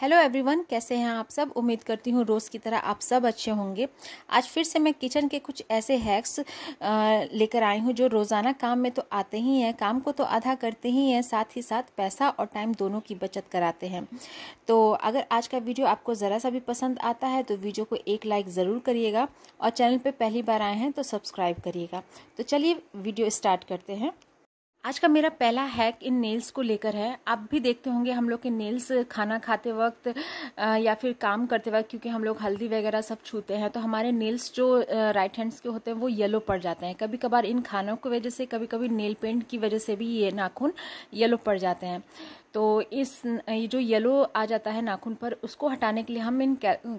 hello everyone कैसे हैं आप सब उम्मीद करती हूँ रोज़ की तरह आप सब अच्छे होंगे आज फिर से मैं किचन के कुछ ऐसे हैक्स लेकर आई हूँ जो रोज़ाना काम में तो आते ही हैं काम को तो आधा करते ही हैं साथ ही साथ पैसा और टाइम दोनों की बचत कराते हैं तो अगर आज का वीडियो आपको ज़रा सा भी पसंद आता है तो वीडियो को एक लाइक ज़रूर करिएगा और चैनल पर पहली बार आए हैं तो सब्सक्राइब करिएगा तो चलिए वीडियो स्टार्ट करते हैं आज का मेरा पहला हैक इन नेल्स को लेकर है आप भी देखते होंगे हम लोग के नेल्स खाना खाते वक्त या फिर काम करते वक्त क्योंकि हम लोग हल्दी वगैरह सब छूते हैं तो हमारे नेल्स जो राइट हैंड्स के होते हैं वो येलो पड़ जाते हैं कभी कभार इन खानों की वजह से कभी कभी नेल पेंट की वजह से भी ये नाखून येलो पड़ जाते हैं तो इस ये जो येलो आ जाता है नाखून पर उसको हटाने के लिए हम इन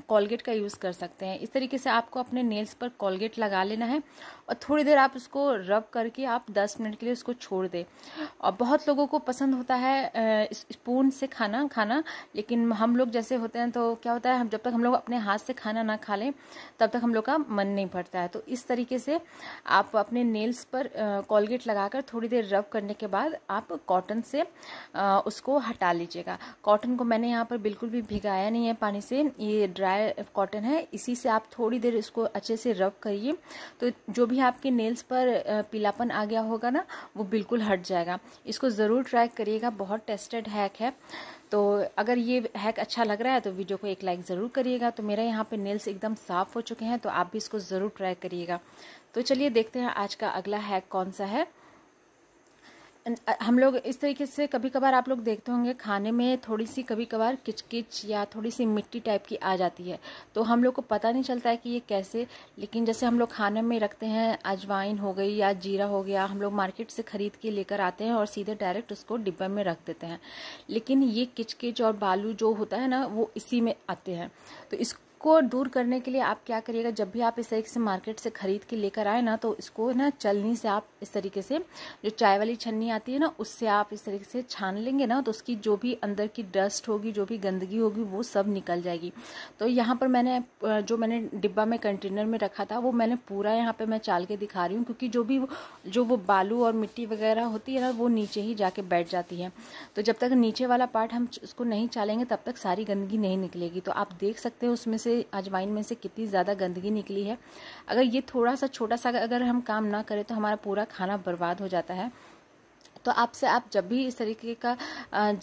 कॉलगेट का यूज़ कर सकते हैं इस तरीके से आपको अपने नेल्स पर कॉलगेट लगा लेना है और थोड़ी देर आप उसको रब करके आप 10 मिनट के लिए उसको छोड़ दें और बहुत लोगों को पसंद होता है स्पून से खाना खाना लेकिन हम लोग जैसे होते हैं तो क्या होता है हम जब तक हम लोग अपने हाथ से खाना ना खा लें तब तक हम लोग का मन नहीं भरता है तो इस तरीके से आप अपने नेल्स पर कॉलगेट लगाकर थोड़ी देर रब करने के बाद आप कॉटन से उसको इसको हटा लीजिएगा कॉटन को मैंने यहाँ पर बिल्कुल भी भिगाया नहीं है पानी से ये ड्राई कॉटन है इसी से आप थोड़ी देर इसको अच्छे से रब करिए तो जो भी आपके नेल्स पर पीलापन आ गया होगा ना वो बिल्कुल हट जाएगा इसको ज़रूर ट्राई करिएगा बहुत टेस्टेड हैक है तो अगर ये हैक अच्छा लग रहा है तो वीडियो को एक लाइक ज़रूर करिएगा तो मेरे यहाँ पर नेल्स एकदम साफ़ हो चुके हैं तो आप भी इसको ज़रूर ट्राई करिएगा तो चलिए देखते हैं आज का अगला हैक कौन सा है Uh, हम लोग इस तरीके से कभी कभार आप लोग देखते होंगे खाने में थोड़ी सी कभी कभार किचकिच या थोड़ी सी मिट्टी टाइप की आ जाती है तो हम लोग को पता नहीं चलता है कि ये कैसे लेकिन जैसे हम लोग खाने में रखते हैं अजवाइन हो गई या जीरा हो गया हम लोग मार्केट से ख़रीद के लेकर आते हैं और सीधे डायरेक्ट उसको डिब्बे में रख देते हैं लेकिन ये किचकिच और बालू जो होता है ना वो इसी में आते हैं तो इस इसको दूर करने के लिए आप क्या करिएगा जब भी आप इस तरीके से मार्केट से खरीद के लेकर आए ना तो इसको ना चलनी से आप इस तरीके से जो चाय वाली छन्नी आती है ना उससे आप इस तरीके से छान लेंगे ना तो उसकी जो भी अंदर की डस्ट होगी जो भी गंदगी होगी वो सब निकल जाएगी तो यहाँ पर मैंने जो मैंने डिब्बा में कंटेनर में रखा था वो मैंने पूरा यहाँ पर मैं चाल के दिखा रही हूँ क्योंकि जो भी जो वो बालू और मिट्टी वगैरह होती है ना वो नीचे ही जाके बैठ जाती है तो जब तक नीचे वाला पार्ट हम उसको नहीं चालेंगे तब तक सारी गंदगी नहीं निकलेगी तो आप देख सकते हैं उसमें से से अजवाइन में से कितनी ज़्यादा गंदगी निकली है अगर ये थोड़ा सा छोटा सा अगर हम काम ना करें तो हमारा पूरा खाना बर्बाद हो जाता है तो आपसे आप जब भी इस तरीके का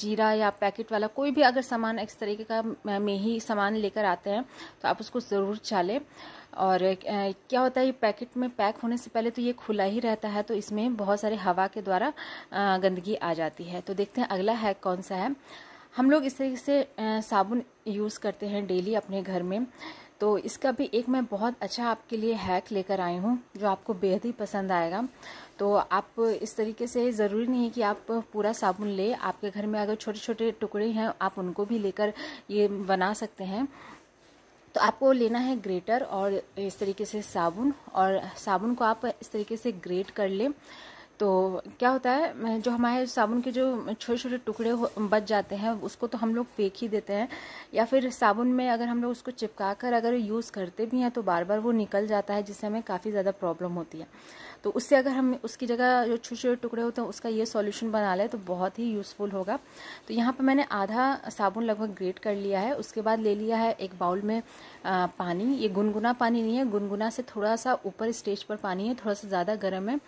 जीरा या पैकेट वाला कोई भी अगर सामान इस तरीके का में ही सामान लेकर आते हैं तो आप उसको ज़रूर चालें और क्या होता है ये पैकेट में पैक होने से पहले तो ये खुला ही रहता है तो इसमें बहुत सारे हवा के द्वारा गंदगी आ जाती है तो देखते हैं अगला हैक कौन सा है हम लोग इस तरीके से साबुन यूज़ करते हैं डेली अपने घर में तो इसका भी एक मैं बहुत अच्छा आपके लिए हैक लेकर आई हूँ जो आपको बेहद ही पसंद आएगा तो आप इस तरीके से ज़रूरी नहीं है कि आप पूरा साबुन ले आपके घर में अगर छोटे छोटे टुकड़े हैं आप उनको भी लेकर ये बना सकते हैं तो आपको लेना है ग्रेटर और इस तरीके से साबुन और साबुन को आप इस तरीके से ग्रेट कर लें तो क्या होता है जो हमारे साबुन के जो छोटे छोटे टुकड़े बच जाते हैं उसको तो हम लोग फेंक ही देते हैं या फिर साबुन में अगर हम लोग उसको चिपका कर अगर यूज़ करते भी हैं तो बार बार वो निकल जाता है जिससे हमें काफ़ी ज़्यादा प्रॉब्लम होती है तो उससे अगर हम उसकी जगह जो छोटे छोटे टुकड़े होते हैं उसका ये सॉल्यूशन बना लें तो बहुत ही यूज़फुल होगा तो यहाँ पर मैंने आधा साबुन लगभग ग्रेट कर लिया है उसके बाद ले लिया है एक बाउल में पानी ये गुनगुना पानी नहीं है गुनगुना से थोड़ा सा ऊपर स्टेज पर पानी है थोड़ा सा ज़्यादा गर्म है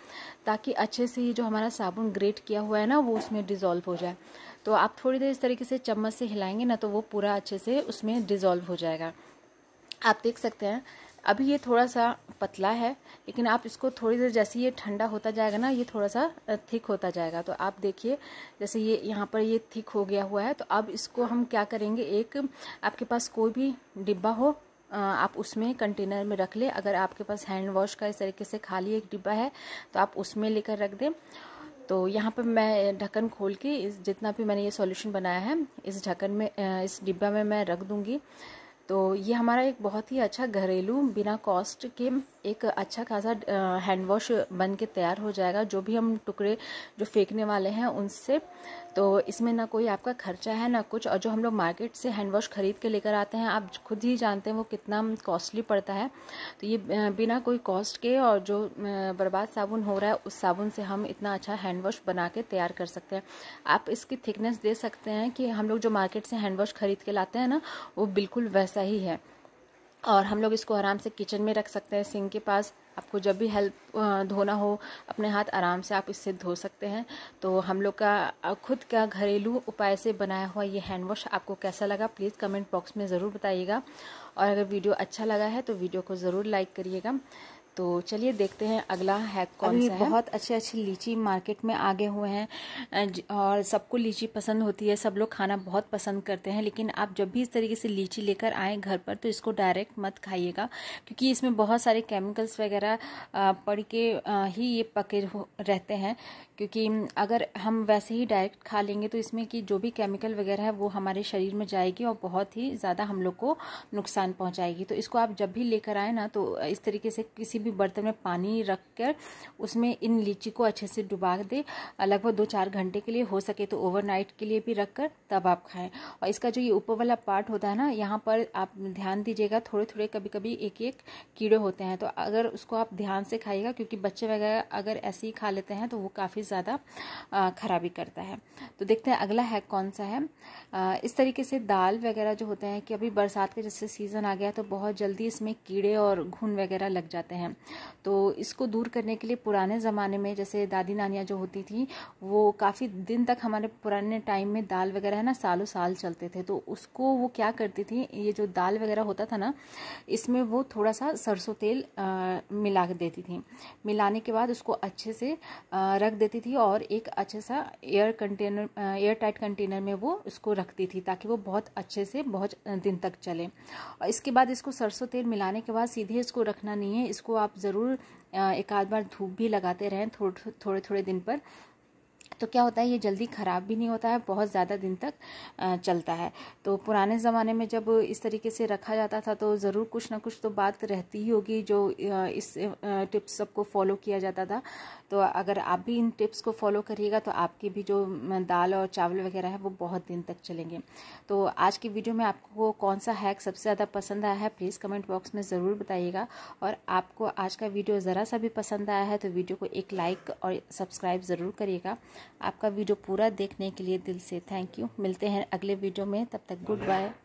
ताकि अच्छे वजह से ये जो हमारा साबुन ग्रेट किया हुआ है ना वो उसमें डिज़ोल्व हो जाए तो आप थोड़ी देर इस तरीके से चम्मच से हिलाएंगे ना तो वो पूरा अच्छे से उसमें डिज़ोल्व हो जाएगा आप देख सकते हैं अभी ये थोड़ा सा पतला है लेकिन आप इसको थोड़ी देर जैसे ये ठंडा होता जाएगा ना ये थोड़ा सा थिक होता जाएगा तो आप देखिए जैसे ये यहाँ पर ये थिक हो गया हुआ है तो अब इसको हम क्या करेंगे एक आपके पास कोई भी डिब्बा हो आप उसमें कंटेनर में रख लें अगर आपके पास हैंड वॉश का इस तरीके से खाली एक डिब्बा है तो आप उसमें लेकर रख दें तो यहाँ पर मैं ढक्कन खोल के इस जितना भी मैंने ये सॉल्यूशन बनाया है इस ढक्कन में इस डिब्बा में मैं रख दूँगी तो ये हमारा एक बहुत ही अच्छा घरेलू बिना कॉस्ट के एक अच्छा खासा हैंड वॉश बन के तैयार हो जाएगा जो भी हम टुकड़े जो फेंकने वाले हैं उनसे तो इसमें ना कोई आपका खर्चा है ना कुछ और जो हम लोग मार्केट से हैंड वॉश ख़रीद के लेकर आते हैं आप खुद ही जानते हैं वो कितना कॉस्टली पड़ता है तो ये बिना कोई कॉस्ट के और जो बर्बाद साबुन हो रहा है उस साबुन से हम इतना अच्छा हैंड वॉश बना के तैयार कर सकते हैं आप इसकी थिकनेस दे सकते हैं कि हम लोग जो मार्केट से हैंड वॉश ख़रीद के लाते हैं ना वो बिल्कुल वैसे ऐसा ही है और हम लोग इसको आराम से किचन में रख सकते हैं सिंक के पास आपको जब भी हेल्प धोना हो अपने हाथ आराम से आप इससे धो सकते हैं तो हम लोग का खुद का घरेलू उपाय से बनाया हुआ ये हैंड वॉश आपको कैसा लगा प्लीज़ कमेंट बॉक्स में ज़रूर बताइएगा और अगर वीडियो अच्छा लगा है तो वीडियो को ज़रूर लाइक करिएगा तो चलिए देखते हैं अगला हैक कौन सा है बहुत अच्छे अच्छे लीची मार्केट में आगे हुए हैं और सबको लीची पसंद होती है सब लोग खाना बहुत पसंद करते हैं लेकिन आप जब भी इस तरीके से लीची लेकर आएँ घर पर तो इसको डायरेक्ट मत खाइएगा क्योंकि इसमें बहुत सारे केमिकल्स वगैरह पड़ के ही ये पके रहते हैं क्योंकि अगर हम वैसे ही डायरेक्ट खा लेंगे तो इसमें कि जो भी केमिकल वगैरह है वो हमारे शरीर में जाएगी और बहुत ही ज़्यादा हम लोग को नुकसान पहुँचाएगी तो इसको आप जब भी लेकर आए ना तो इस तरीके से किसी भी बर्तन में पानी रख कर उसमें इन लीची को अच्छे से डुबा दे लगभग दो चार घंटे के लिए हो सके तो ओवरनाइट के लिए भी रख कर तब आप खाएं और इसका जो ये ऊपर वाला पार्ट होता है ना यहाँ पर आप ध्यान दीजिएगा थोड़े थोड़े कभी कभी एक एक कीड़े होते हैं तो अगर उसको आप ध्यान से खाइएगा क्योंकि बच्चे वगैरह अगर ऐसे ही खा लेते हैं तो वो काफ़ी ज़्यादा खराबी करता है तो देखते हैं अगला हैक कौन सा है इस तरीके से दाल वगैरह जो होते हैं कि अभी बरसात का जैसे सीज़न आ गया तो बहुत जल्दी इसमें कीड़े और घुन वगैरह लग जाते हैं तो इसको दूर करने के लिए पुराने ज़माने में जैसे दादी नानियाँ जो होती थी वो काफ़ी दिन तक हमारे पुराने टाइम में दाल वगैरह है ना सालों साल चलते थे तो उसको वो क्या करती थी ये जो दाल वगैरह होता था ना इसमें वो थोड़ा सा सरसों तेल मिला देती थी मिलाने के बाद उसको अच्छे से रख देती थी और एक अच्छे सा air container air tight container में वो उसको रखती थी ताकि वो बहुत अच्छे से बहुत दिन तक चले और इसके बाद इसको सरसों तेल मिलाने के बाद सीधे इसको रखना नहीं है इसको आप आप ज़रूर एक आध बार धूप भी लगाते रहें थोड़े थोड़े थोड़े दिन पर तो क्या होता है ये जल्दी ख़राब भी नहीं होता है बहुत ज़्यादा दिन तक चलता है तो पुराने ज़माने में जब इस तरीके से रखा जाता था तो ज़रूर कुछ ना कुछ तो बात रहती ही होगी जो इस टिप्स सबको फॉलो किया जाता था तो अगर आप भी इन टिप्स को फॉलो करिएगा तो आपकी भी जो दाल और चावल वगैरह है वो बहुत दिन तक चलेंगे तो आज की वीडियो में आपको कौन सा हैक सबसे ज़्यादा पसंद आया है प्लीज़ कमेंट बॉक्स में ज़रूर बताइएगा और आपको आज का वीडियो ज़रा सा भी पसंद आया है तो वीडियो को एक लाइक और सब्सक्राइब ज़रूर करिएगा आपका वीडियो पूरा देखने के लिए दिल से थैंक यू मिलते हैं अगले वीडियो में तब तक गुड बाय